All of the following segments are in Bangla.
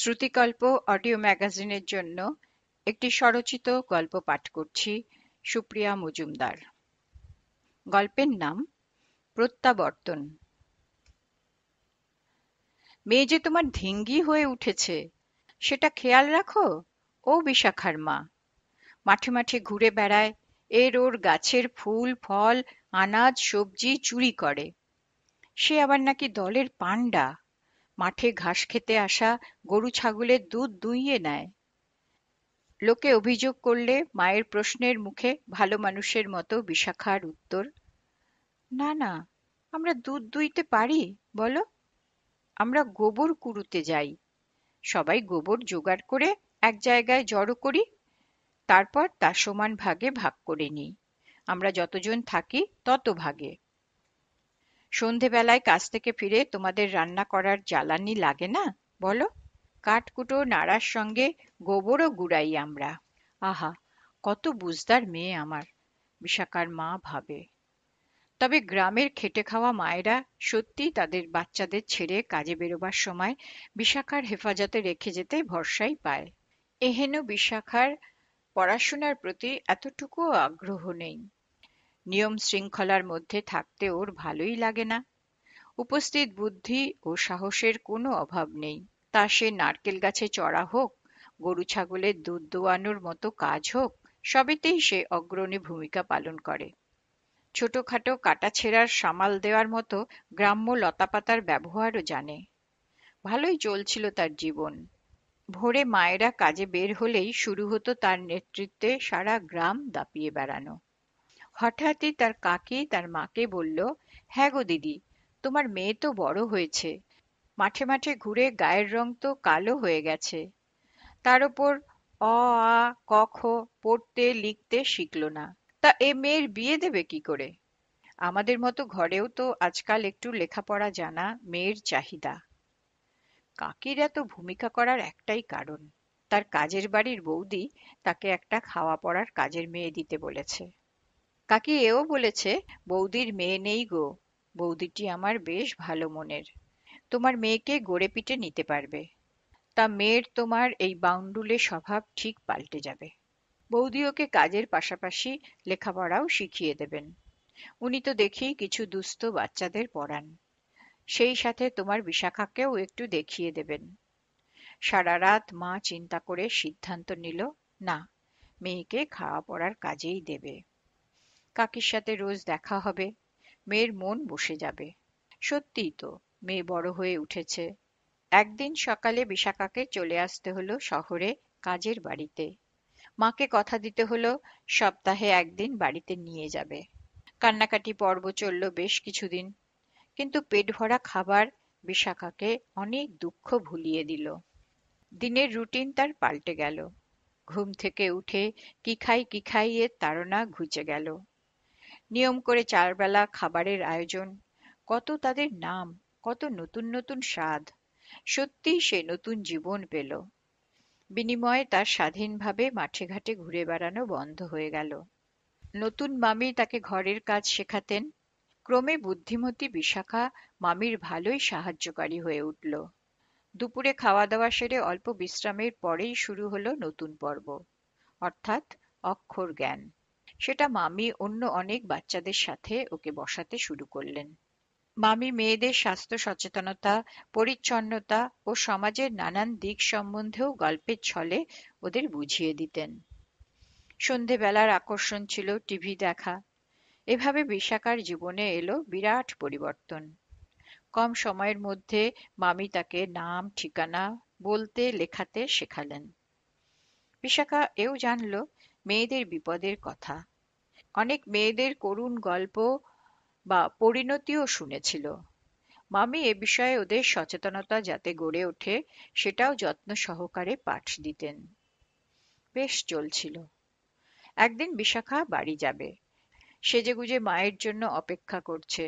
শ্রুতিকল্প অডিও ম্যাগাজিনের জন্য একটি স্বরচিত গল্প পাঠ করছি সুপ্রিয়া মজুমদার গল্পের নাম প্রত্যাবর্তন মেয়ে যে তোমার ধিঙ্গি হয়ে উঠেছে সেটা খেয়াল রাখো ও বিশাখার মা মাঠে মাঠে ঘুরে বেড়ায় এর ওর গাছের ফুল ফল আনাজ সবজি চুরি করে সে আবার নাকি দলের পাণ্ডা মাঠে ঘাস খেতে আসা গরু-ছাগলের দুধ দুইয়ে নেয়। লোকে অভিযোগ করলে মায়ের প্রশ্নের মুখে ভালো মানুষের মতো বিশাখার উত্তর, না না, আমরা দুধ দুইতে পারি বলো? আমরা গোবর কুড়ুতে যাই। সবাই গোবর জোগাড় করে এক জায়গায় জড়ো করি, তারপর তা সমান ভাগে ভাগ করে নিই। আমরা যতজন থাকি তত ভাগে। সন্ধেবেলায় কাজ থেকে ফিরে তোমাদের রান্না করার জ্বালানি লাগে না বলো কাঠকুটো নাড়ার সঙ্গে গোবরও গুড়াই আমরা আহা কত বুঝদার মেয়ে আমার বিশাখার মা ভাবে তবে গ্রামের খেটে খাওয়া মায়েরা সত্যি তাদের বাচ্চাদের ছেড়ে কাজে বেরোবার সময় বিশাখার হেফাজতে রেখে যেতে ভরসাই পায় এহেন বিশাখার পড়াশোনার প্রতি এতটুকু আগ্রহ নেই নিয়ম শৃঙ্খলার মধ্যে থাকতে ওর ভালোই লাগে না উপস্থিত বুদ্ধি ও সাহসের কোনো অভাব নেই তা সে নারকেল গাছে চড়া হোক গরু ছাগলের দুধ দোয়ানোর মতো কাজ হোক সবেতেই সে অগ্রণী ভূমিকা পালন করে ছোটখাটো ছেঁড়ার সামাল দেওয়ার মতো গ্রাম্য লতাপাতার ব্যবহারও জানে ভালোই চলছিল তার জীবন ভোরে মায়েরা কাজে বের হলেই শুরু হতো তার নেতৃত্বে সারা গ্রাম দাপিয়ে বেড়ানো হঠাৎই তার কাকি তার মাকে বলল হ্যাঁ গো দিদি তোমার মেয়ে তো বড় হয়েছে মাঠে মাঠে ঘুরে গায়ের রং তো কালো হয়ে গেছে তার ওপর অ আ ক খ পড়তে লিখতে শিখল না তা এ মেয়ের বিয়ে দেবে কি করে আমাদের মতো ঘরেও তো আজকাল একটু লেখাপড়া জানা মেয়ের চাহিদা কাকির এত ভূমিকা করার একটাই কারণ তার কাজের বাড়ির বৌদি তাকে একটা খাওয়া পড়ার কাজের মেয়ে দিতে বলেছে কাকি এও বলেছে, বৌদির মেয়ে নেই গো, বৌদিটি আমার বেশ ভালো মনের, তোমার মেয়েকে গড়ে পিটে নিতে পারবে, তা মেয়ের তোমার এই বাউন্ডুলে স্বভাব ঠিক পাল্টে যাবে। বৌদি ওকে কাজের পাশাপাশি লেখাপড়াও শিখিয়ে দেবেন। উনি তো দেখি কিছু দুস্থ বাচ্চাদের পড়ান। সেই সাথে তোমার বিশাখাকেও একটু দেখিয়ে দেবেন। সারা রাত মা চিন্তা করে সিদ্ধান্ত নিল, না, মেয়েকে খাওয়া পড়ার কাজেই দেবে। কাকির সাথে রোজ দেখা হবে মেয়ের মন বসে যাবে সত্যিই তো মেয়ে বড় হয়ে উঠেছে একদিন সকালে বিশাখাকে চলে আসতে হলো শহরে কাজের বাড়িতে মাকে কথা দিতে হলো সপ্তাহে একদিন বাড়িতে নিয়ে যাবে কান্নাকাটি পর্ব চলল বেশ কিছুদিন কিন্তু পেট ভরা খাবার বিশাখাকে অনেক দুঃখ ভুলিয়ে দিল দিনের রুটিন তার পাল্টে গেল ঘুম থেকে উঠে কি খাই কি খাইয়ে তারা তাড়না ঘুচে গেল নিয়ম করে চারবেলা খাবারের আয়োজন, কত তাদের নাম, কত নতুন নতুন স্বাদ, সত্যিই সে নতুন জীবন পেল। বিনিময়ে তার স্বাধীনভাবে মাঠে ঘাটে ঘুরে বেড়ানো বন্ধ হয়ে গেল। নতুন মামি তাকে ঘরের কাজ শেখাতেন, ক্রমে বুদ্ধিমতী বিশাখা মামির ভালোই সাহায্যকারী হয়ে উঠল। দুপুরে খাওয়া দাওয়া সেরে অল্প বিশ্রামের পরেই শুরু হলো নতুন পর্ব অর্থাৎ অক্ষর জ্ঞান সেটা মামি অন্য অনেক বাচ্চাদের সাথে ওকে বসাতে শুরু করলেন। মামি মেয়েদের স্বাস্থ্য সচেতনতা, পরিচ্ছন্নতা ও সমাজের নানান দিক সম্বন্ধেও গল্পের ছলে ওদের বুঝিয়ে দিতেন। সন্ধেবেলার আকর্ষণ ছিল টিভি দেখা। এভাবে বিশাকার জীবনে এলো বিরাট পরিবর্তন। কম সময়ের মধ্যে মামি তাকে নাম ঠিকানা বলতে লেখাতে শেখালেন। বিশাখা এও জানল মেয়েদের বিপদের কথা, অনেক মেয়েদের করুণ গল্প বা পরিণতিও শুনেছিল। মামি এ বিষয়ে ওদের সচেতনতা যাতে গড়ে ওঠে সেটাও যত্ন সহকারে পাঠ দিতেন। বেশ চলছিল। একদিন বিশাখা বাড়ি যাবে। সেজেগুজে মায়ের জন্য অপেক্ষা করছে।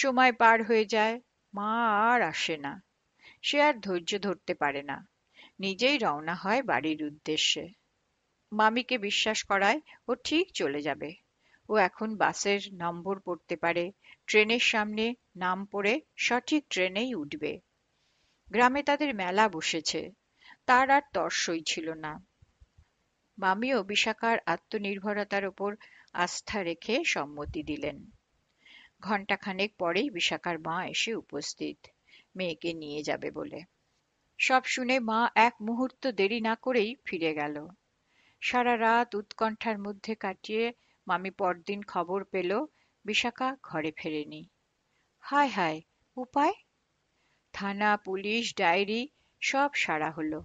সময় পার হয়ে যায় মা আর আসে না সে আর ধৈর্য ধরতে পারে না নিজেই রওনা হয় বাড়ির উদ্দেশ্যে মামিকে বিশ্বাস করায় ও ঠিক চলে যাবে, ও এখন বাসের নম্বর পড়তে পারে, ট্রেনের সামনে নাম পড়ে সঠিক ট্রেনেই উঠবে। গ্রামে তাদের মেলা বসেছে, তার আর তর্শই ছিল না। মামিও বিশাখার আত্মনির্ভরতার ওপর আস্থা রেখে সম্মতি দিলেন। ঘণ্টাখানেক পরেই বিশাখার মা এসে উপস্থিত, মেয়েকে নিয়ে যাবে বলে। সব শুনে মা এক মুহূর্ত দেরি না করেই ফিরে গেল। সারা রাত উৎকণ্ঠার মধ্যে কাটিয়ে মামি পরদিন খবর পেল বিশাখা ঘরে ফেরেনি হায় হায় উপায় থানা পুলিশ ডায়েরি সব সারা হলো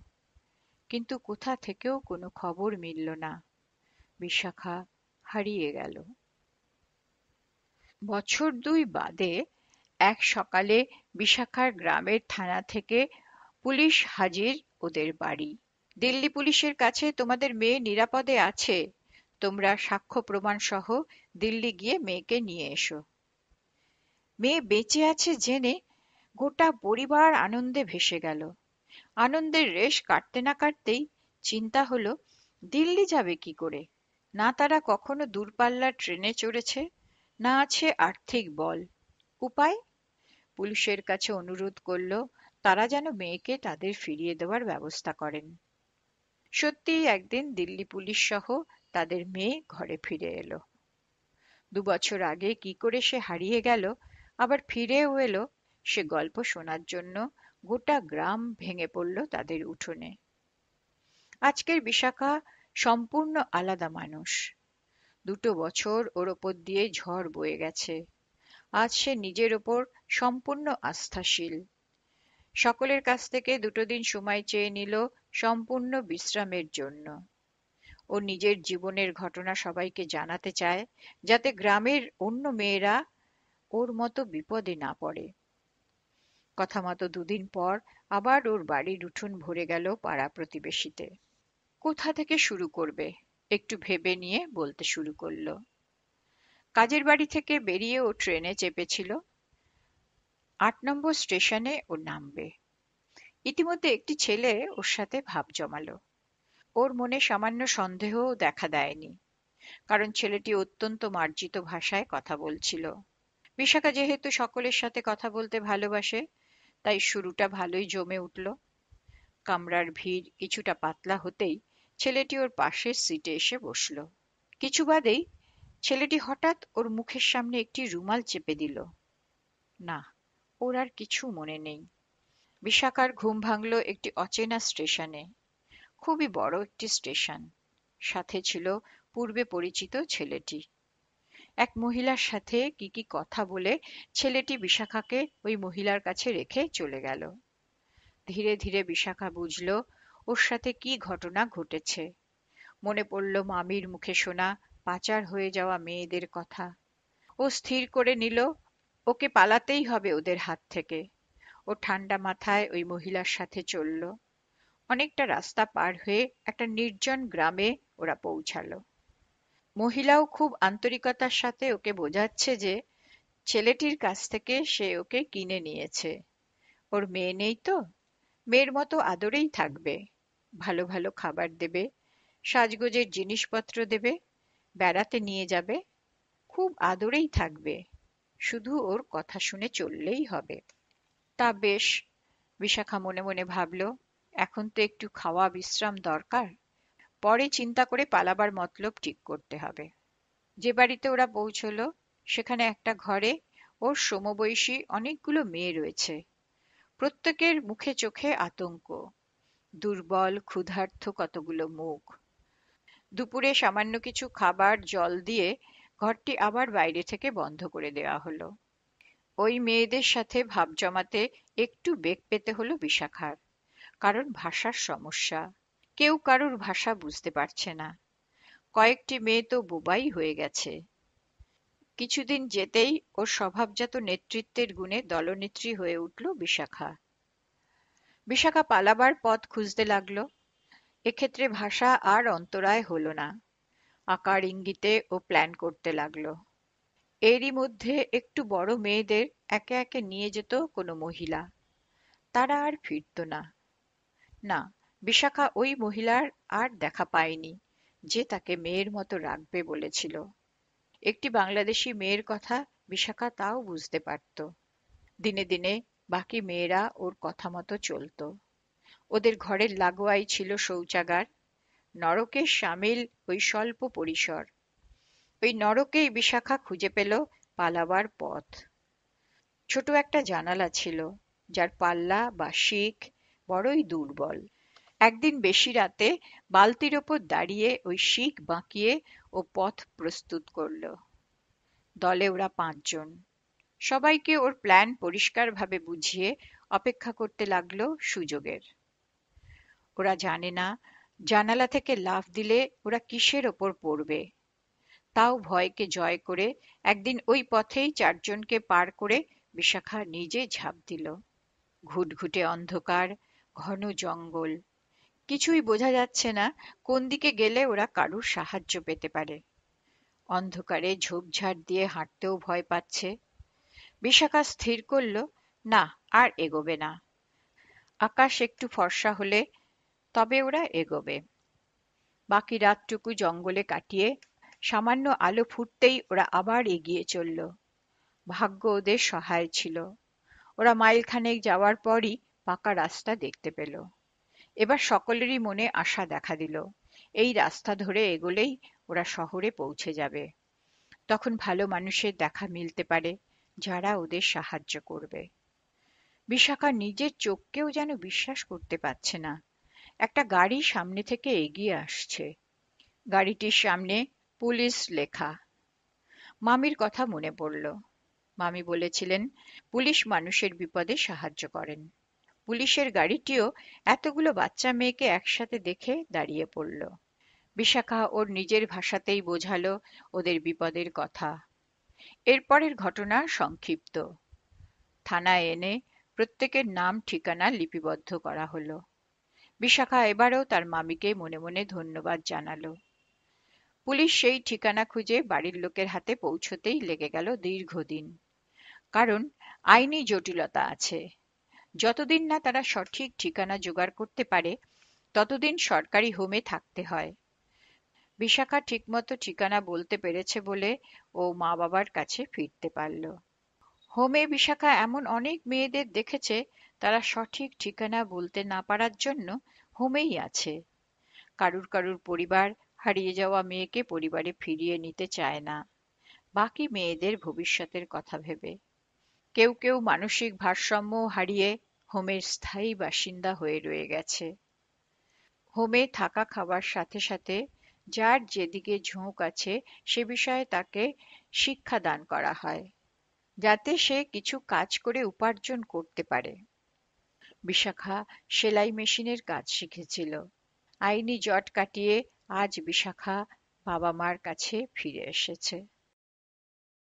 কিন্তু কোথা থেকেও কোনো খবর মিলল না বিশাখা হারিয়ে গেল বছর দুই বাদে এক সকালে বিশাখার গ্রামের থানা থেকে পুলিশ হাজির ওদের বাড়ি দিল্লি পুলিশের কাছে তোমাদের মেয়ে নিরাপদে আছে, তোমরা সাক্ষ্য প্রমাণ সহ দিল্লি গিয়ে মেয়েকে নিয়ে এসো। মেয়ে বেঁচে আছে জেনে গোটা পরিবার আনন্দে ভেসে গেল। আনন্দের রেশ কাটতে না কাটতেই চিন্তা হলো দিল্লি যাবে কি করে? না তারা কখনো দূরপাল্লার ট্রেনে চড়েছে, না আছে আর্থিক বল। উপায়? পুলিশের কাছে অনুরোধ করল তারা যেন মেয়েকে তাদের ফিরিয়ে দেওয়ার ব্যবস্থা করেন। সত্যিই একদিন দিল্লি পুলিশসহ তাদের মেয়ে ঘরে ফিরে এলো দুবছর আগে কি করে সে হারিয়ে গেল আবার ফিরেও এলো সে গল্প শোনার জন্য গোটা গ্রাম ভেঙে পড়ল তাদের উঠোনে আজকের বিশাখা সম্পূর্ণ আলাদা মানুষ দুটো বছর ওর ওপর দিয়ে ঝড় বয়ে গেছে আজ সে নিজের ওপর সম্পূর্ণ আস্থাশীল সকলের কাছ থেকে দুটো দিন সময় চেয়ে নিল সম্পূর্ণ বিশ্রামের জন্য। ও নিজের জীবনের ঘটনা সবাইকে জানাতে চায় যাতে গ্রামের অন্য মেয়েরা ওর মতো বিপদে না পড়ে। কথা মতো দুদিন পর আবার ওর বাড়ির উঠোন ভরে গেল পাড়া প্রতিবেশীতে। কোথা থেকে শুরু করবে একটু ভেবে নিয়ে বলতে শুরু করল। কাজের বাড়ি থেকে বেরিয়ে ও ট্রেনে চেপেছিল। আট নম্বর স্টেশনে ও নামবে ইতিমধ্যে একটি ছেলে ওর সাথে ভাব জমালো ওর মনে সামান্য সন্দেহও দেখা দেয়নি, কারণ ছেলেটি অত্যন্ত মার্জিত ভাষায় কথা বলছিল। বিশাখা যেহেতু সকলের সাথে কথা বলতে ভালোবাসে, তাই শুরুটা ভালোই জমে উঠল। কামরার ভিড় কিছুটা পাতলা হতেই ছেলেটি ওর পাশের সিটে এসে বসল। কিছু বাদেই ছেলেটি হঠাৎ ওর মুখের সামনে একটি রুমাল চেপে দিল। না, ওর আর কিছু মনে নেই। বিশাখার ঘুম ভাঙল একটি অচেনা স্টেশনে খুবই বড় একটি স্টেশন সাথে ছিল পূর্বে পরিচিত ছেলেটি এক মহিলার সাথে কি কি কথা বলে ছেলেটি বিশাখাকে ওই মহিলার কাছে রেখে চলে গেল ধীরে ধীরে বিশাখা বুঝল ওর সাথে কি ঘটনা ঘটেছে মনে পড়ল মামির মুখে শোনা পাচার হয়ে যাওয়া মেয়েদের কথা ও স্থির করে নিল ওকে পালাতেই হবে ওদের হাত থেকে ও ঠান্ডা মাথায় ওই মহিলার সাথে চলল, অনেকটা রাস্তা পার হয়ে একটা নির্জন গ্রামে ওরা পৌঁছালো মহিলাও খুব আন্তরিকতার সাথে ওকে বোঝাচ্ছে যে ছেলেটির কাছ থেকে সে ওকে কিনে নিয়েছে। ওর মেয়ে নেই তো? মেয়ের মতো আদরেই থাকবে। ভালো ভালো খাবার দেবে, সাজগোজের জিনিসপত্র দেবে, বেড়াতে নিয়ে যাবে, খুব আদরেই থাকবে, শুধু ওর কথা শুনে চললেই হবে। তা বেশ, বিশাখা মনে মনে ভাবল, এখন তো একটু খাওয়া বিশ্রাম দরকার, পরে চিন্তা করে পালাবার মতলব ঠিক করতে হবে। যে বাড়িতে ওরা পৌঁছল সেখানে একটা ঘরে ওর সমবয়সী অনেকগুলো মেয়ে রয়েছে। প্রত্যেকের মুখে চোখে আতঙ্ক দুর্বল ক্ষুধার্থ কতগুলো মুখ দুপুরে সামান্য কিছু খাবার জল দিয়ে ঘরটি আবার বাইরে থেকে বন্ধ করে দেওয়া হলো ওই মেয়েদের সাথে ভাব জমাতে একটু বেগ পেতে হলো বিশাখার কারণ ভাষার সমস্যা কেউ কারুর ভাষা বুঝতে পারছে না কয়েকটি মেয়ে তো বোবাই হয়ে গেছে কিছুদিন যেতেই ওর স্বভাবজাত নেতৃত্বের গুণে দলনেত্রী হয়ে উঠল বিশাখা বিশাখা পালাবার পথ খুঁজতে লাগল এক্ষেত্রে ভাষা আর অন্তরায় হল না আকার ইঙ্গিতে ও প্ল্যান করতে লাগলো এরই মধ্যে একটু বড় মেয়েদের একে একে নিয়ে যেত কোনো মহিলা। তারা আর ফিরত না। না, বিশাখা ওই মহিলার আর দেখা পায়নি, যে তাকে মেয়ের মতো রাখবে বলেছিল। একটি বাংলাদেশি মেয়ের কথা বিশাখা তাও বুঝতে পারত। দিনে দিনে বাকি মেয়েরা ওর কথা মতো চলত। ওদের ঘরের লাগোয়াই ছিল শৌচাগার, নরকে সামিল ওই স্বল্প পরিসর। ওই নরকেই বিশাখা খুঁজে পেল পালাবার পথ ছোট একটা জানালা ছিল যার পাল্লা বা শিখ বড়ই দুর্বল একদিন বেশি রাতে বালতির ওপর দাঁড়িয়ে ওই শিখ বাঁকিয়ে ও পথ প্রস্তুত করল দলে ওরা পাঁচজন সবাইকে ওর প্ল্যান পরিষ্কারভাবে বুঝিয়ে অপেক্ষা করতে লাগলো সুযোগের ওরা জানে না জানালা থেকে লাফ দিলে ওরা কিসের ওপর পড়বে তাও ভয়কে জয় করে একদিন ওই পথেই চারজনকে পার করে বিশাখা নিজে ঝাঁপ দিল ঘুটঘুটে অন্ধকার ঘন জঙ্গল কিছুই বোঝা যাচ্ছে না কোন দিকে গেলে ওরা কারুর সাহায্য পেতে পারে অন্ধকারে ঝোপঝাড় দিয়ে হাঁটতেও ভয় পাচ্ছে বিশাখা স্থির করল না আর এগোবে না আকাশ একটু ফর্সা হলে তবে ওরা এগোবে বাকি রাতটুকু জঙ্গলে কাটিয়ে সামান্য আলো ফুটতেই ওরা আবার এগিয়ে চলল। ভাগ্য ওদের সহায় ছিল। ওরা মাইলখানেক যাওয়ার পরই পাকা রাস্তা দেখতে পেল। এবার সকলেরই মনে আশা দেখা দিল। এই রাস্তা ধরে এগোলেই ওরা শহরে পৌঁছে যাবে। তখন ভালো মানুষের দেখা মিলতে পারে যারা ওদের সাহায্য করবে। বিশাখা নিজের চোখকেও যেন বিশ্বাস করতে পারছে না। একটা গাড়ি সামনে থেকে এগিয়ে আসছে। গাড়িটির সামনে পুলিশ লেখা মামির কথা মনে পড়ল মামি বলেছিলেন পুলিশ মানুষের বিপদে সাহায্য করেন পুলিশের গাড়িটিও এতগুলো বাচ্চা মেয়েকে একসাথে দেখে দাঁড়িয়ে পড়ল বিশাখা ওর নিজের ভাষাতেই বোঝালো ওদের বিপদের কথা এরপরের ঘটনা সংক্ষিপ্ত থানায় এনে প্রত্যেকের নাম ঠিকানা লিপিবদ্ধ করা হলো বিশাখা এবারেও তার মামিকে মনে মনে ধন্যবাদ জানালো পুলিশ সেই ঠিকানা খুঁজে বাড়ির লোকের হাতে পৌঁছতেই লেগে গেল দীর্ঘদিন কারণ আইনি জটিলতা আছে যতদিন না তারা সঠিক ঠিকানা জোগাড় করতে পারে ততদিন সরকারি হোমে থাকতে হয় বিশাখা ঠিকমতো ঠিকানা বলতে পেরেছে বলে ও মা বাবার কাছে ফিরতে পারল হোমে বিশাখা এমন অনেক মেয়েদের দেখেছে তারা সঠিক ঠিকানা বলতে না পারার জন্য হোমেই আছে কারুর কারুর পরিবার হারিয়ে যাওয়া মেয়েকে পরিবারে ফিরিয়ে নিতে চায় না বাকি মেয়েদের ভবিষ্যতের কথা ভেবে কেউ কেউ মানসিক ভারসাম্য হারিয়ে হোমের স্থায়ী বাসিন্দা হয়ে রয়ে গেছে হোমে থাকা খাওয়ার সাথে সাথে যার যেদিকে ঝোঁক আছে সে বিষয়ে তাকে শিক্ষা দান করা হয় যাতে সে কিছু কাজ করে উপার্জন করতে পারে বিশাখা সেলাই মেশিনের কাজ শিখেছিল আইনি জট কাটিয়ে আজ বিশাখা বাবা-মার কাছে ফিরে এসেছে।